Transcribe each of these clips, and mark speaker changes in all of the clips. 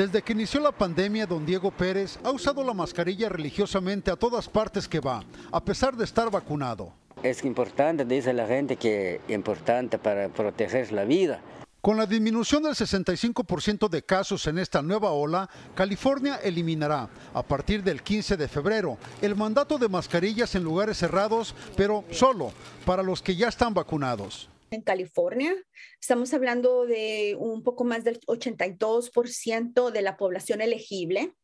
Speaker 1: Desde que inició la pandemia, don Diego Pérez ha usado la mascarilla religiosamente a todas partes que va, a pesar de estar vacunado.
Speaker 2: Es importante, dice la gente, que es importante para proteger la vida.
Speaker 1: Con la disminución del 65% de casos en esta nueva ola, California eliminará a partir del 15 de febrero el mandato de mascarillas en lugares cerrados, pero solo para los que ya están vacunados
Speaker 3: en California. Estamos hablando de un poco más del 82% de la población elegible.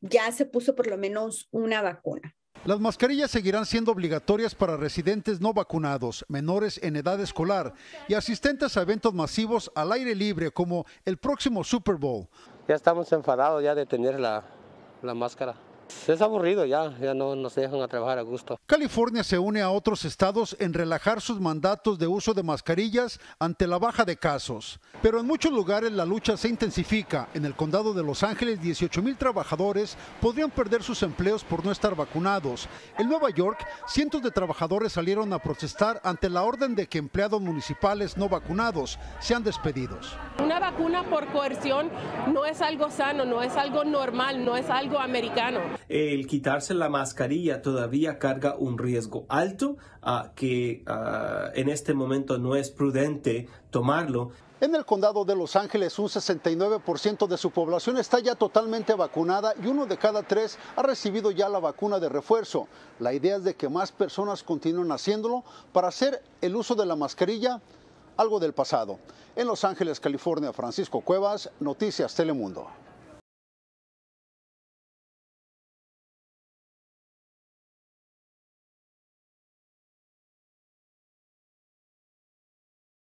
Speaker 3: Ya se puso por lo menos una vacuna.
Speaker 1: Las mascarillas seguirán siendo obligatorias para residentes no vacunados, menores en edad escolar y asistentes a eventos masivos al aire libre como el próximo Super Bowl.
Speaker 4: Ya estamos enfadados ya de tener la, la máscara. Pues es aburrido ya, ya no nos dejan a trabajar a gusto.
Speaker 1: California se une a otros estados en relajar sus mandatos de uso de mascarillas ante la baja de casos. Pero en muchos lugares la lucha se intensifica. En el condado de Los Ángeles, 18 mil trabajadores podrían perder sus empleos por no estar vacunados. En Nueva York, cientos de trabajadores salieron a protestar ante la orden de que empleados municipales no vacunados sean despedidos.
Speaker 5: Una vacuna por coerción no es algo sano, no es algo normal, no es algo americano.
Speaker 1: El quitarse la mascarilla
Speaker 4: todavía carga un riesgo alto que en este momento no es prudente tomarlo.
Speaker 1: En el condado de Los Ángeles, un 69% de su población está ya totalmente vacunada y uno de cada tres ha recibido ya la vacuna de refuerzo. La idea es de que más personas continúen haciéndolo para hacer el uso de la mascarilla algo del pasado. En Los Ángeles, California, Francisco Cuevas, Noticias Telemundo.